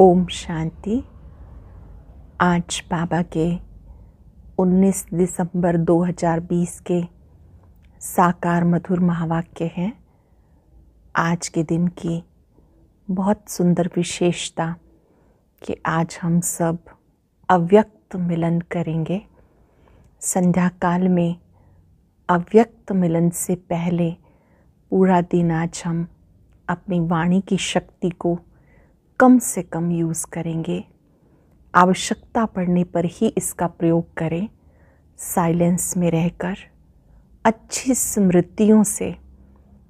ओम शांति आज बाबा के 19 दिसंबर 2020 के साकार मधुर महावाक्य हैं आज के दिन की बहुत सुंदर विशेषता कि आज हम सब अव्यक्त मिलन करेंगे संध्या काल में अव्यक्त मिलन से पहले पूरा दिन आज हम अपनी वाणी की शक्ति को कम से कम यूज़ करेंगे आवश्यकता पड़ने पर ही इसका प्रयोग करें साइलेंस में रहकर अच्छी स्मृतियों से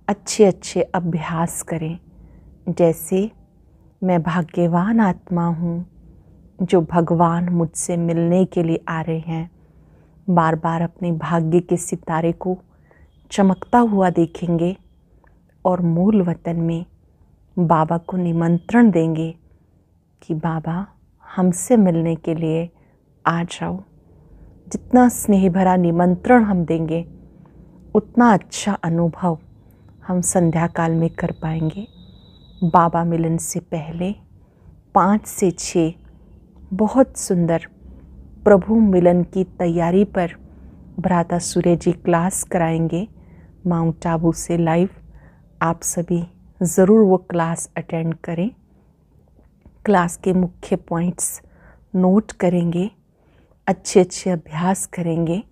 अच्छे अच्छे अभ्यास करें जैसे मैं भाग्यवान आत्मा हूँ जो भगवान मुझसे मिलने के लिए आ रहे हैं बार बार अपने भाग्य के सितारे को चमकता हुआ देखेंगे और मूल वतन में बाबा को निमंत्रण देंगे कि बाबा हमसे मिलने के लिए आ जाओ जितना स्नेह भरा निमंत्रण हम देंगे उतना अच्छा अनुभव हम संध्या काल में कर पाएंगे बाबा मिलन से पहले पाँच से छः बहुत सुंदर प्रभु मिलन की तैयारी पर भ्राता सूर्य जी क्लास कराएंगे माउंट आबू से लाइव आप सभी ज़रूर वो क्लास अटेंड करें क्लास के मुख्य पॉइंट्स नोट करेंगे अच्छे अच्छे अभ्यास करेंगे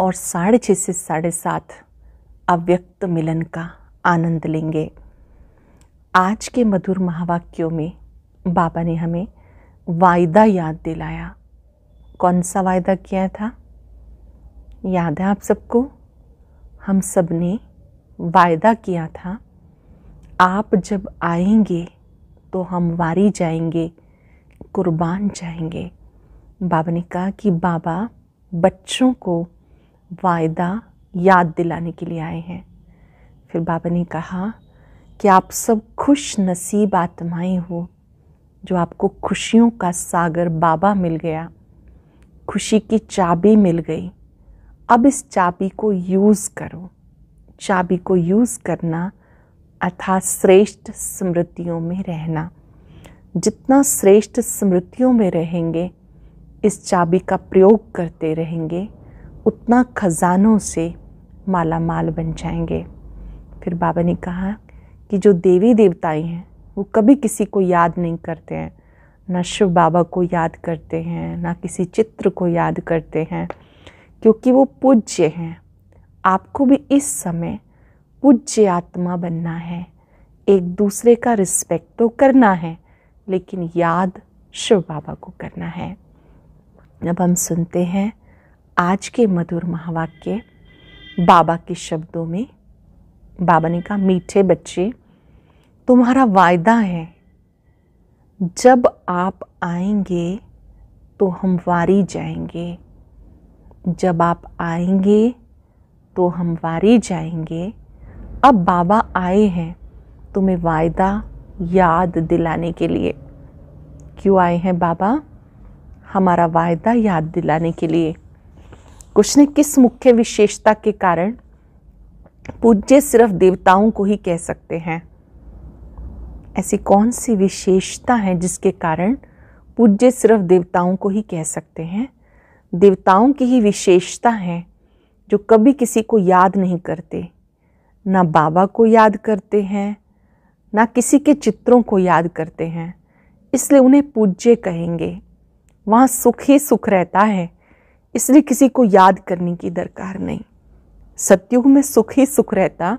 और साढ़े छः से साढ़े सात अव्यक्त मिलन का आनंद लेंगे आज के मधुर महावाक्यों में बाबा ने हमें वायदा याद दिलाया कौन सा वायदा किया था याद है आप सबको हम सब ने वायदा किया था आप जब आएंगे तो हम वारी जाएंगे कुर्बान जाएंगे बाबा ने कहा कि बाबा बच्चों को वायदा याद दिलाने के लिए आए हैं फिर बाबा ने कहा कि आप सब खुश नसीब आत्माएं हो जो आपको खुशियों का सागर बाबा मिल गया खुशी की चाबी मिल गई अब इस चाबी को यूज़ करो चाबी को यूज़ करना अर्थात श्रेष्ठ स्मृतियों में रहना जितना श्रेष्ठ स्मृतियों में रहेंगे इस चाबी का प्रयोग करते रहेंगे उतना खजानों से माला माल बन जाएंगे फिर बाबा ने कहा कि जो देवी देवताएं हैं वो कभी किसी को याद नहीं करते हैं ना शिव बाबा को याद करते हैं ना किसी चित्र को याद करते हैं क्योंकि वो पूज्य हैं आपको भी इस समय पूज्य आत्मा बनना है एक दूसरे का रिस्पेक्ट तो करना है लेकिन याद शिव बाबा को करना है अब हम सुनते हैं आज के मधुर महावाक्य बाबा के शब्दों में बाबा ने कहा मीठे बच्चे तुम्हारा वायदा है जब आप आएंगे तो हम वारी जाएंगे जब आप आएंगे तो हम वारी जाएंगे अब बाबा आए हैं तुम्हें वायदा याद दिलाने के लिए क्यों आए हैं बाबा हमारा वायदा याद दिलाने के लिए कुछ ने किस मुख्य विशेषता के कारण पूज्य सिर्फ देवताओं को ही कह सकते हैं ऐसी कौन सी विशेषता है जिसके कारण पूज्य सिर्फ देवताओं को ही कह सकते हैं देवताओं की ही विशेषता है जो कभी किसी को याद नहीं करते ना बाबा को याद करते हैं ना किसी के चित्रों को याद करते हैं इसलिए उन्हें पूज्य कहेंगे वहाँ सुख ही सुख रहता है इसलिए किसी को याद करने की दरकार नहीं सत्युग में सुख ही सुख रहता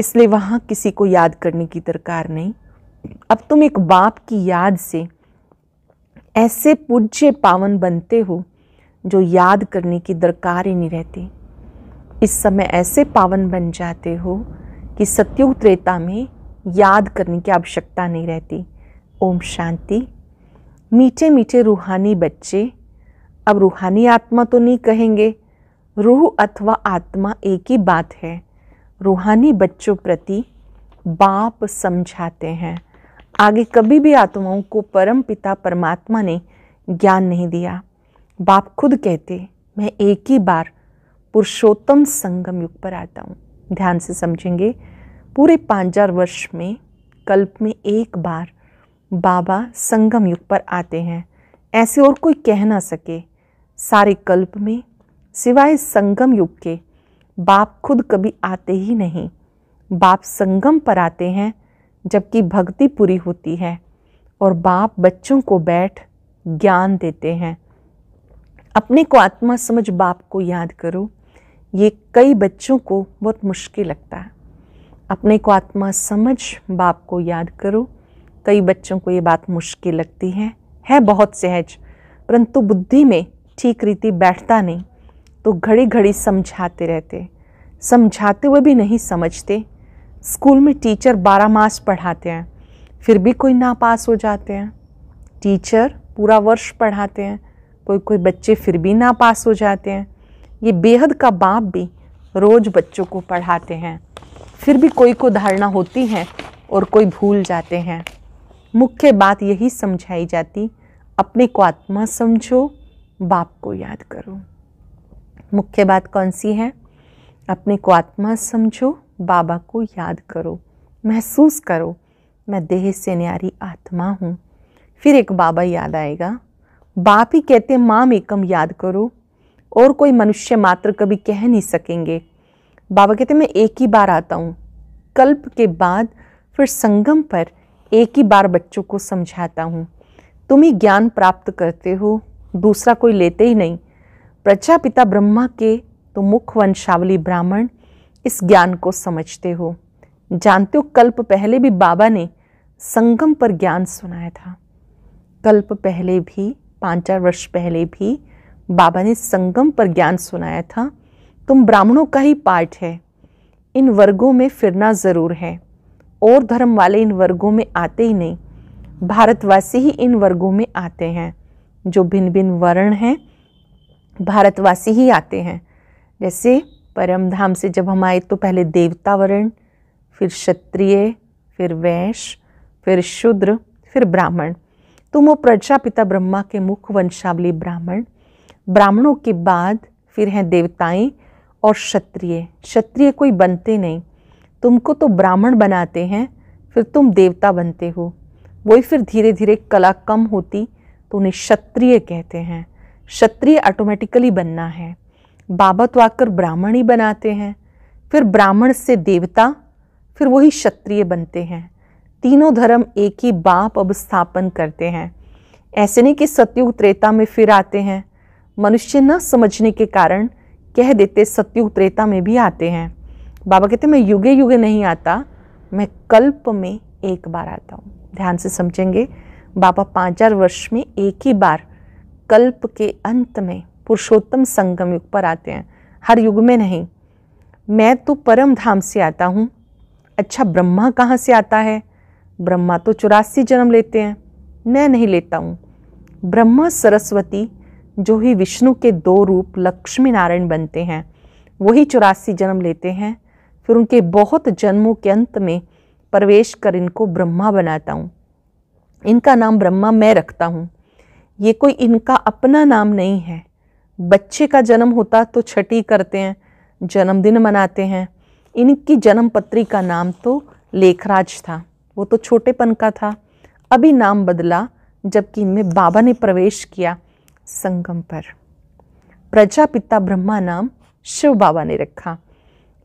इसलिए वहाँ किसी को याद करने की दरकार नहीं अब तुम एक बाप की याद से ऐसे पूज्य पावन बनते हो जो याद करने की दरकार ही नहीं रहती इस समय ऐसे पावन बन जाते हो कि सत्युग त्रेता में याद करने की आवश्यकता नहीं रहती ओम शांति मीठे मीठे रूहानी बच्चे अब रूहानी आत्मा तो नहीं कहेंगे रूह अथवा आत्मा एक ही बात है रूहानी बच्चों प्रति बाप समझाते हैं आगे कभी भी आत्माओं को परम पिता परमात्मा ने ज्ञान नहीं दिया बाप खुद कहते मैं एक ही बार पुरुषोत्तम संगम युग पर आता हूँ ध्यान से समझेंगे पूरे पाँच हजार वर्ष में कल्प में एक बार बाबा संगम युग पर आते हैं ऐसे और कोई कह ना सके सारे कल्प में सिवाय संगम युग के बाप खुद कभी आते ही नहीं बाप संगम पर आते हैं जबकि भक्ति पूरी होती है और बाप बच्चों को बैठ ज्ञान देते हैं अपने को आत्मा समझ बाप को याद करो ये कई बच्चों को बहुत मुश्किल लगता है अपने को आत्मा समझ बाप को याद करो कई बच्चों को ये बात मुश्किल लगती है है बहुत सहज परंतु बुद्धि में ठीक रीति बैठता नहीं तो घड़ी घड़ी समझाते रहते समझाते हुए भी नहीं समझते स्कूल में टीचर बारह मास पढ़ाते हैं फिर भी कोई नापास हो जाते हैं टीचर पूरा वर्ष पढ़ाते हैं कोई कोई बच्चे फिर भी नापास हो जाते हैं ये बेहद का बाप भी रोज़ बच्चों को पढ़ाते हैं फिर भी कोई को धारणा होती है और कोई भूल जाते हैं मुख्य बात यही समझाई जाती अपने को आत्मा समझो बाप को याद करो मुख्य बात कौन सी है अपने को आत्मा समझो बाबा को याद करो महसूस करो मैं देह से न्यारी आत्मा हूँ फिर एक बाबा याद आएगा बाप ही कहते माम एकम याद करो और कोई मनुष्य मात्र कभी कह नहीं सकेंगे बाबा कहते मैं एक ही बार आता हूँ कल्प के बाद फिर संगम पर एक ही बार बच्चों को समझाता हूँ तुम ही ज्ञान प्राप्त करते हो दूसरा कोई लेते ही नहीं प्रजापिता ब्रह्मा के तो मुख वंशावली ब्राह्मण इस ज्ञान को समझते हो जानते हो कल्प पहले भी बाबा ने संगम पर ज्ञान सुनाया था कल्प पहले भी पाँच चार वर्ष पहले भी बाबा ने संगम पर ज्ञान सुनाया था तुम ब्राह्मणों का ही पार्ट है इन वर्गों में फिरना ज़रूर है और धर्म वाले इन वर्गों में आते ही नहीं भारतवासी ही इन वर्गों में आते हैं जो भिन्न भिन्न वर्ण हैं भारतवासी ही आते हैं जैसे परमधाम से जब हम आए तो पहले देवता वर्ण फिर क्षत्रिय फिर वैश्य फिर शूद्र फिर ब्राह्मण तुम वो प्रजापिता ब्रह्मा के मुख वंशावली ब्राह्मण ब्राह्मणों के बाद फिर हैं देवताएं और क्षत्रिय क्षत्रिय कोई बनते नहीं तुमको तो ब्राह्मण बनाते हैं फिर तुम देवता बनते हो वही फिर धीरे धीरे कला कम होती तो उन्हें क्षत्रिय कहते हैं क्षत्रिय ऑटोमेटिकली बनना है बाबा तो आकर ब्राह्मण ही बनाते हैं फिर ब्राह्मण से देवता फिर वही क्षत्रिय बनते हैं तीनों धर्म एक ही बाप अब स्थापन करते हैं ऐसे नहीं कि सतयुग त्रेता में फिर आते हैं मनुष्य न समझने के कारण कह देते सत्युग त्रेता में भी आते हैं बाबा कहते मैं युगे युगे नहीं आता मैं कल्प में एक बार आता हूँ ध्यान से समझेंगे बाबा पाँच हजार वर्ष में एक ही बार कल्प के अंत में पुरुषोत्तम संगम युग पर आते हैं हर युग में नहीं मैं तो परम धाम से आता हूँ अच्छा ब्रह्मा कहाँ से आता है ब्रह्मा तो चौरासी जन्म लेते हैं मैं नहीं लेता हूँ ब्रह्मा सरस्वती जो ही विष्णु के दो रूप लक्ष्मी नारायण बनते हैं वही चौरासी जन्म लेते हैं फिर उनके बहुत जन्मों के अंत में प्रवेश कर इनको ब्रह्मा बनाता हूँ इनका नाम ब्रह्मा मैं रखता हूँ ये कोई इनका अपना नाम नहीं है बच्चे का जन्म होता तो छठी करते हैं जन्मदिन मनाते हैं इनकी जन्म पत्री का नाम तो लेखराज था वो तो छोटेपन का था अभी नाम बदला जबकि इनमें बाबा ने प्रवेश किया संगम पर प्रजापिता ब्रह्मा नाम शिव बाबा ने रखा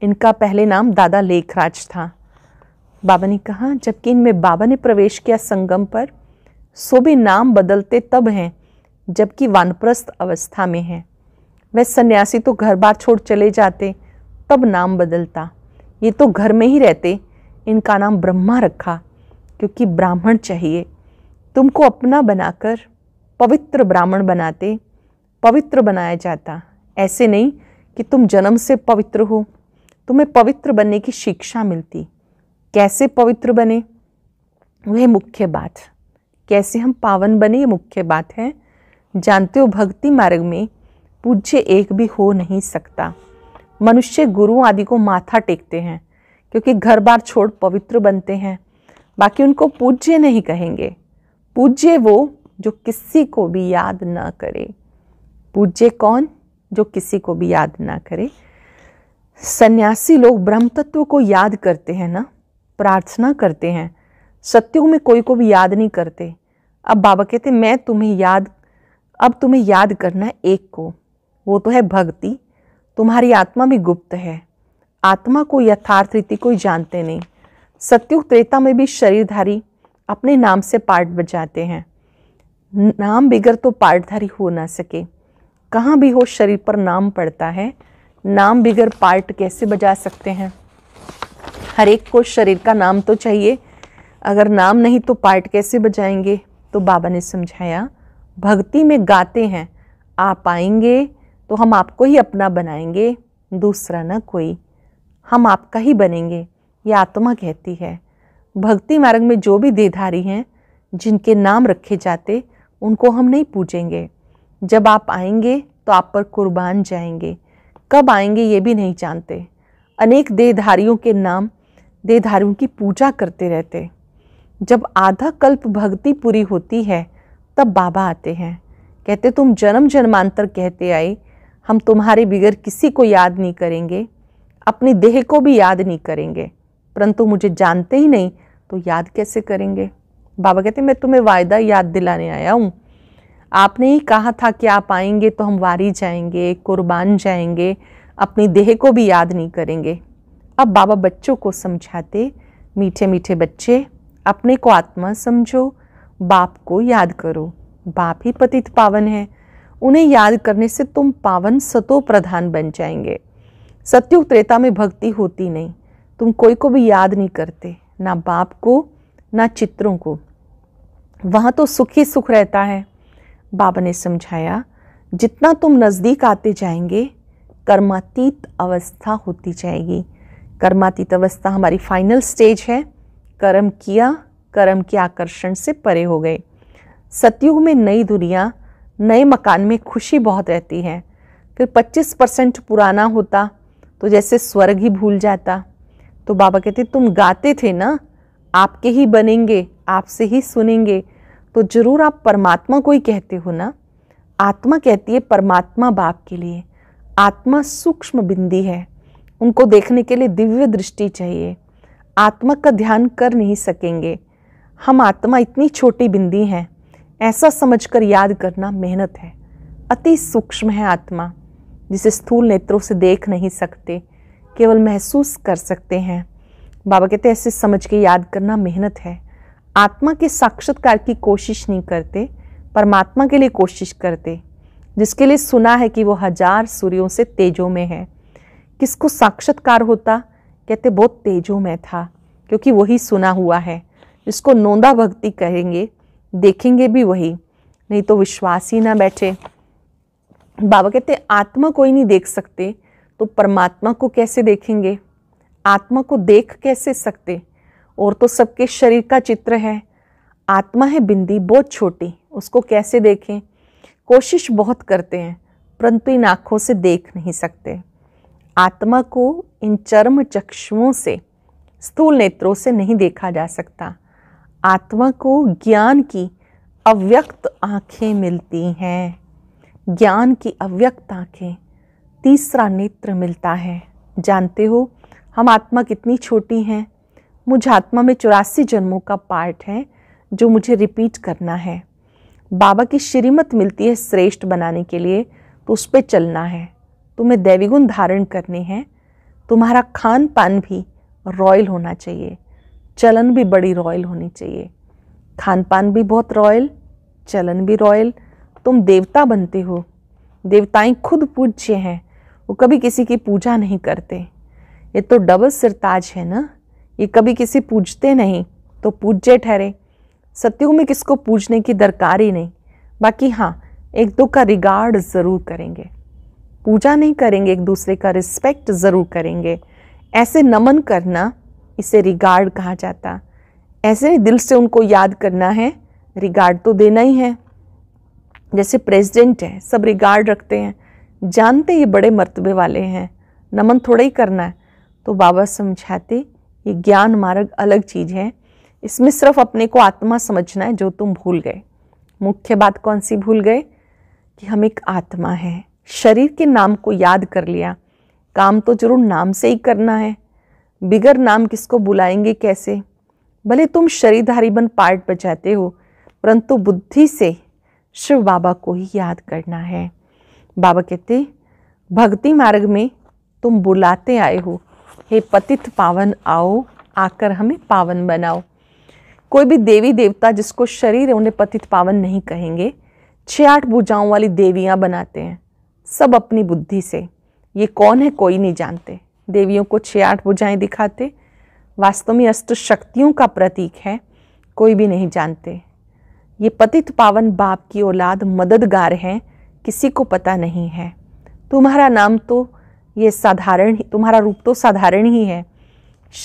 इनका पहले नाम दादा लेखराज था बाबा ने कहा जबकि इनमें बाबा ने प्रवेश किया संगम पर सो भी नाम बदलते तब हैं जबकि वानप्रस्थ अवस्था में हैं वह सन्यासी तो घर बार छोड़ चले जाते तब नाम बदलता ये तो घर में ही रहते इनका नाम ब्रह्मा रखा क्योंकि ब्राह्मण चाहिए तुमको अपना बनाकर पवित्र ब्राह्मण बनाते पवित्र बनाया जाता ऐसे नहीं कि तुम जन्म से पवित्र हो तुम्हें पवित्र बनने की शिक्षा मिलती कैसे पवित्र बने वह मुख्य बात कैसे हम पावन बने ये मुख्य बात है जानते हो भक्ति मार्ग में पूज्य एक भी हो नहीं सकता मनुष्य गुरु आदि को माथा टेकते हैं क्योंकि घर बार छोड़ पवित्र बनते हैं बाकी उनको पूज्य नहीं कहेंगे पूज्य वो जो किसी को भी याद ना करे पूज्य कौन जो किसी को भी याद ना करे सन्यासी लोग ब्रह्म तत्व को याद करते हैं ना प्रार्थना करते हैं सत्यों में कोई को भी याद नहीं करते अब बाबा कहते मैं तुम्हें याद अब तुम्हें याद करना है एक को वो तो है भक्ति तुम्हारी आत्मा भी गुप्त है आत्मा को यथार्थ रीति कोई जानते नहीं सत्युग त्रेता में भी शरीरधारी अपने नाम से पाठ बजाते हैं नाम बिगर तो पार्टधारी हो ना सके कहाँ भी हो शरीर पर नाम पड़ता है नाम बिगर पार्ट कैसे बजा सकते हैं हर एक को शरीर का नाम तो चाहिए अगर नाम नहीं तो पार्ट कैसे बजाएंगे तो बाबा ने समझाया भक्ति में गाते हैं आप आएंगे तो हम आपको ही अपना बनाएंगे दूसरा ना कोई हम आपका ही बनेंगे ये आत्मा कहती है भक्ति मार्ग में जो भी देधारी हैं जिनके नाम रखे जाते उनको हम नहीं पूछेंगे जब आप आएंगे तो आप पर कुर्बान जाएंगे कब आएंगे ये भी नहीं जानते अनेक देहधारियों के नाम देहधारियों की पूजा करते रहते जब आधा कल्प भक्ति पूरी होती है तब बाबा आते हैं कहते तुम जन्म जन्मांतर कहते आए हम तुम्हारे बिगैर किसी को याद नहीं करेंगे अपनी देह को भी याद नहीं करेंगे परंतु मुझे जानते ही नहीं तो याद कैसे करेंगे बाबा कहते मैं तुम्हें वायदा याद दिलाने आया हूँ आपने ही कहा था कि आप आएंगे तो हम वारी जाएंगे कुर्बान जाएंगे अपनी देह को भी याद नहीं करेंगे अब बाबा बच्चों को समझाते मीठे मीठे बच्चे अपने को आत्मा समझो बाप को याद करो बाप ही पतित पावन है उन्हें याद करने से तुम पावन सतो प्रधान बन जाएंगे सत्युग त्रेता में भक्ति होती नहीं तुम कोई को भी याद नहीं करते ना बाप को ना चित्रों को वहाँ तो सुख ही सुख रहता है बाबा ने समझाया जितना तुम नज़दीक आते जाएंगे कर्मातीत अवस्था होती जाएगी कर्मातीत अवस्था हमारी फाइनल स्टेज है कर्म किया कर्म के आकर्षण से परे हो गए सतयुग में नई दुनिया नए मकान में खुशी बहुत रहती है फिर 25 परसेंट पुराना होता तो जैसे स्वर्ग ही भूल जाता तो बाबा कहते तुम गाते थे ना आपके ही बनेंगे आपसे ही सुनेंगे तो जरूर आप परमात्मा को ही कहते हो ना आत्मा कहती है परमात्मा बाप के लिए आत्मा सूक्ष्म बिंदी है उनको देखने के लिए दिव्य दृष्टि चाहिए आत्मा का ध्यान कर नहीं सकेंगे हम आत्मा इतनी छोटी बिंदी हैं ऐसा समझकर याद करना मेहनत है अति सूक्ष्म है आत्मा जिसे स्थूल नेत्रों से देख नहीं सकते केवल महसूस कर सकते हैं बाबा कहते ऐसे समझ के याद करना मेहनत है आत्मा के साक्षात्कार की कोशिश नहीं करते परमात्मा के लिए कोशिश करते जिसके लिए सुना है कि वो हजार सूर्यों से तेजों में है किसको साक्षात्कार होता कहते बहुत तेजों में था क्योंकि वही सुना हुआ है जिसको नोंदा भक्ति कहेंगे देखेंगे भी वही नहीं तो विश्वास ही ना बैठे बाबा कहते आत्मा कोई नहीं देख सकते तो परमात्मा को कैसे देखेंगे आत्मा को देख कैसे सकते और तो सबके शरीर का चित्र है आत्मा है बिंदी बहुत छोटी उसको कैसे देखें कोशिश बहुत करते हैं परंतु इन आँखों से देख नहीं सकते आत्मा को इन चर्म चक्षुओं से स्थूल नेत्रों से नहीं देखा जा सकता आत्मा को ज्ञान की अव्यक्त आँखें मिलती हैं ज्ञान की अव्यक्त आँखें तीसरा नेत्र मिलता है जानते हो हम आत्मा कितनी छोटी हैं मुझ आत्मा में चौरासी जन्मों का पार्ट है जो मुझे रिपीट करना है बाबा की श्रीमत मिलती है श्रेष्ठ बनाने के लिए तो उस पर चलना है तुम्हें देवीगुण धारण करने हैं तुम्हारा खान पान भी रॉयल होना चाहिए चलन भी बड़ी रॉयल होनी चाहिए खान पान भी बहुत रॉयल चलन भी रॉयल तुम देवता बनते हो देवताएं खुद पूज्य हैं वो कभी किसी की पूजा नहीं करते ये तो डबल सिरताज है ना ये कभी किसी पूजते नहीं तो पूज्य ठहरे सत्युग में किसको पूजने की दरकार ही नहीं बाकी हाँ एक दो का रिगार्ड ज़रूर करेंगे पूजा नहीं करेंगे एक दूसरे का रिस्पेक्ट ज़रूर करेंगे ऐसे नमन करना इसे रिगार्ड कहा जाता ऐसे दिल से उनको याद करना है रिगार्ड तो देना ही है जैसे प्रेसिडेंट है सब रिगार्ड रखते हैं जानते ये बड़े मरतबे वाले हैं नमन थोड़ा ही करना है तो बाबा समझाते ये ज्ञान मार्ग अलग चीज़ है इसमें सिर्फ अपने को आत्मा समझना है जो तुम भूल गए मुख्य बात कौन सी भूल गए कि हम एक आत्मा है शरीर के नाम को याद कर लिया काम तो जरूर नाम से ही करना है बिगर नाम किसको बुलाएंगे कैसे भले तुम शरीरधारी बन पार्ट बजाते हो परंतु बुद्धि से शिव बाबा को ही याद करना है बाबा कहते भक्ति मार्ग में तुम बुलाते आए हो हे पतित पावन आओ आकर हमें पावन बनाओ कोई भी देवी देवता जिसको शरीर है उन्हें पतित पावन नहीं कहेंगे छः आठ भुजाओं वाली देवियाँ बनाते हैं सब अपनी बुद्धि से ये कौन है कोई नहीं जानते देवियों को छः आठ भुजाएँ दिखाते वास्तव में अष्ट शक्तियों का प्रतीक है कोई भी नहीं जानते ये पतित पावन बाप की औलाद मददगार हैं किसी को पता नहीं है तुम्हारा नाम तो ये साधारण ही तुम्हारा रूप तो साधारण ही है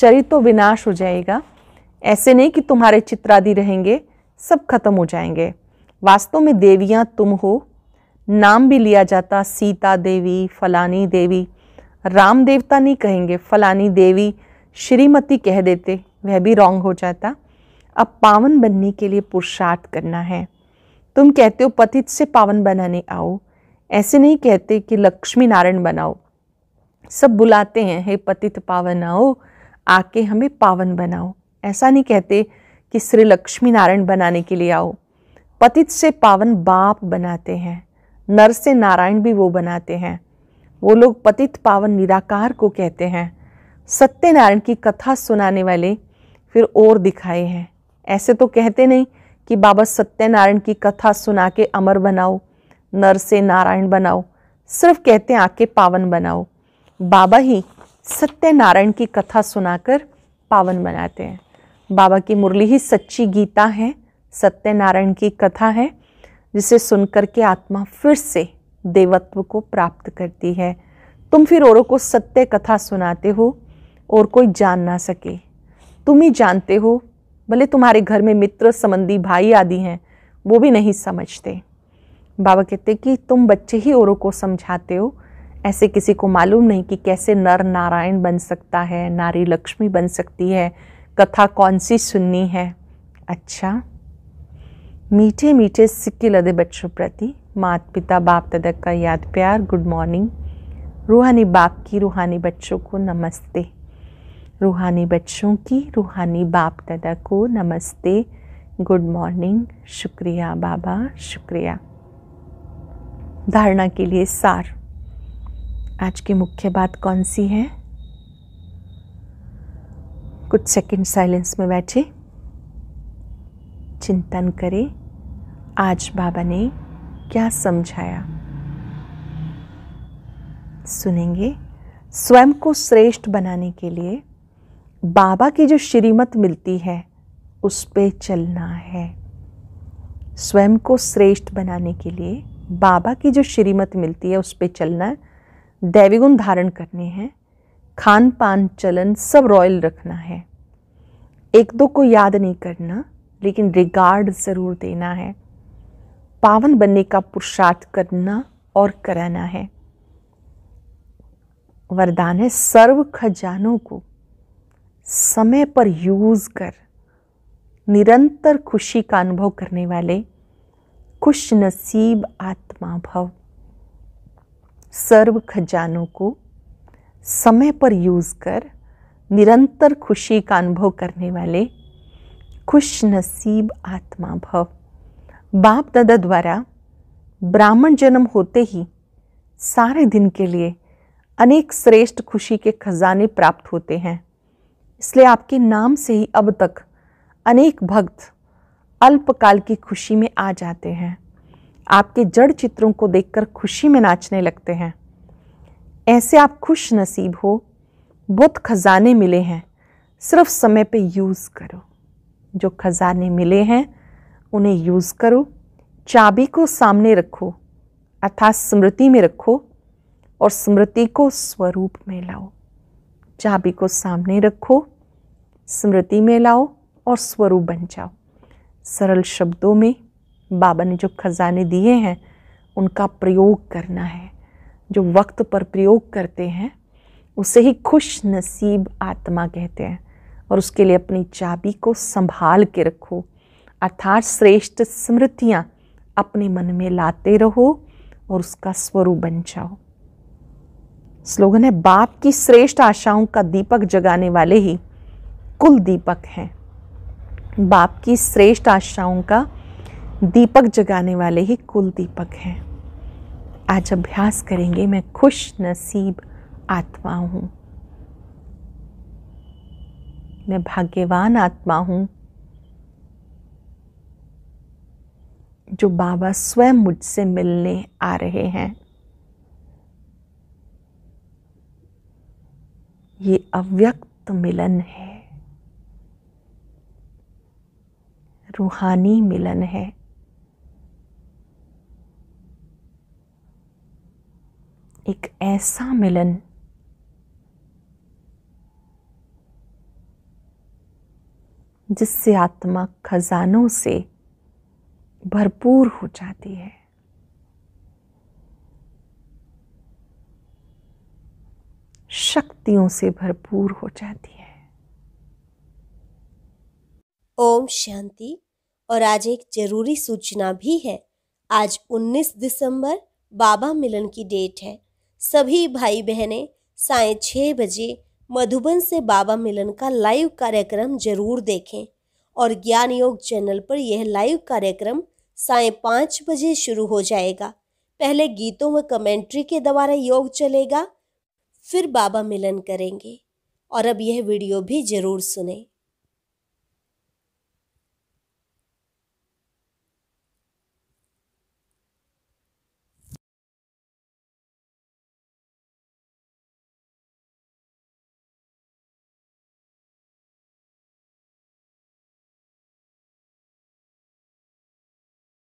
शरीर तो विनाश हो जाएगा ऐसे नहीं कि तुम्हारे चित्रादि रहेंगे सब खत्म हो जाएंगे वास्तव में देवियाँ तुम हो नाम भी लिया जाता सीता देवी फलानी देवी राम देवता नहीं कहेंगे फलानी देवी श्रीमती कह देते वह भी रॉन्ग हो जाता अब पावन बनने के लिए पुरुषार्थ करना है तुम कहते हो पतित से पावन बनाने आओ ऐसे नहीं कहते कि लक्ष्मी नारायण बनाओ सब बुलाते हैं हे पतित पावन आओ आके हमें पावन बनाओ ऐसा नहीं कहते कि श्री लक्ष्मी नारायण बनाने के लिए आओ पतित से पावन बाप बनाते हैं नर से नारायण भी वो बनाते हैं वो लोग पतित पावन निराकार को कहते हैं सत्यनारायण की कथा सुनाने वाले फिर और दिखाए हैं ऐसे तो कहते नहीं कि बाबा सत्यनारायण की कथा सुना के अमर बनाओ नर से नारायण बनाओ सिर्फ कहते हैं आके पावन बनाओ बाबा ही सत्यनारायण की कथा सुनाकर पावन बनाते हैं बाबा की मुरली ही सच्ची गीता है सत्यनारायण की कथा है जिसे सुनकर के आत्मा फिर से देवत्व को प्राप्त करती है तुम फिर औरों को सत्य कथा सुनाते हो और कोई जान ना सके तुम ही जानते हो भले तुम्हारे घर में मित्र संबंधी भाई आदि हैं वो भी नहीं समझते बाबा कहते कि तुम बच्चे ही औरों को समझाते हो ऐसे किसी को मालूम नहीं कि कैसे नर नारायण बन सकता है नारी लक्ष्मी बन सकती है कथा कौन सी सुननी है अच्छा मीठे मीठे सिक्के लदे बच्चों प्रति मात पिता बाप दादा का याद प्यार गुड मॉर्निंग रूहानी बाप की रूहानी बच्चों को नमस्ते रूहानी बच्चों की रूहानी बाप ददा को नमस्ते गुड मॉर्निंग शुक्रिया बाबा शुक्रिया धारणा के लिए सार आज की मुख्य बात कौन सी है कुछ सेकंड साइलेंस में बैठे चिंतन करें आज बाबा ने क्या समझाया सुनेंगे स्वयं को श्रेष्ठ बनाने के लिए बाबा की जो श्रीमत मिलती है उस पर चलना है स्वयं को श्रेष्ठ बनाने के लिए बाबा की जो श्रीमत मिलती है उस पर चलना है दैवी गुण धारण करने हैं खान पान चलन सब रॉयल रखना है एक दो को याद नहीं करना लेकिन रिगार्ड ज़रूर देना है पावन बनने का पुरुषार्थ करना और कराना है वरदान है सर्व खजानों को समय पर यूज कर निरंतर खुशी का अनुभव करने वाले खुश नसीब आत्मा भव सर्व खजानों को समय पर यूज़ कर निरंतर खुशी का अनुभव करने वाले खुश नसीब आत्मा भव बाप दादा द्वारा ब्राह्मण जन्म होते ही सारे दिन के लिए अनेक श्रेष्ठ खुशी के खजाने प्राप्त होते हैं इसलिए आपके नाम से ही अब तक अनेक भक्त अल्पकाल की खुशी में आ जाते हैं आपके जड़ चित्रों को देखकर खुशी में नाचने लगते हैं ऐसे आप खुश नसीब हो बहुत खजाने मिले हैं सिर्फ समय पे यूज़ करो जो खजाने मिले हैं उन्हें यूज़ करो चाबी को सामने रखो अर्थात स्मृति में रखो और स्मृति को स्वरूप में लाओ चाबी को सामने रखो स्मृति में लाओ और स्वरूप बन जाओ सरल शब्दों में बाबा ने जो खजाने दिए हैं उनका प्रयोग करना है जो वक्त पर प्रयोग करते हैं उसे ही खुश नसीब आत्मा कहते हैं और उसके लिए अपनी चाबी को संभाल के रखो अर्थात श्रेष्ठ स्मृतियाँ अपने मन में लाते रहो और उसका स्वरूप बन जाओ स्लोगन है बाप की श्रेष्ठ आशाओं का दीपक जगाने वाले ही कुल दीपक हैं बाप की श्रेष्ठ आशाओं का दीपक जगाने वाले ही कुल दीपक हैं आज अभ्यास करेंगे मैं खुश नसीब आत्मा हूँ मैं भाग्यवान आत्मा हूँ जो बाबा स्वयं मुझसे मिलने आ रहे हैं ये अव्यक्त मिलन है रूहानी मिलन है एक ऐसा मिलन जिससे आत्मा खजानों से भरपूर हो जाती है शक्तियों से भरपूर हो जाती है ओम शांति और आज एक जरूरी सूचना भी है आज 19 दिसंबर बाबा मिलन की डेट है सभी भाई बहनें साय छः बजे मधुबन से बाबा मिलन का लाइव कार्यक्रम जरूर देखें और ज्ञान योग चैनल पर यह लाइव कार्यक्रम साय पाँच बजे शुरू हो जाएगा पहले गीतों व कमेंट्री के द्वारा योग चलेगा फिर बाबा मिलन करेंगे और अब यह वीडियो भी ज़रूर सुने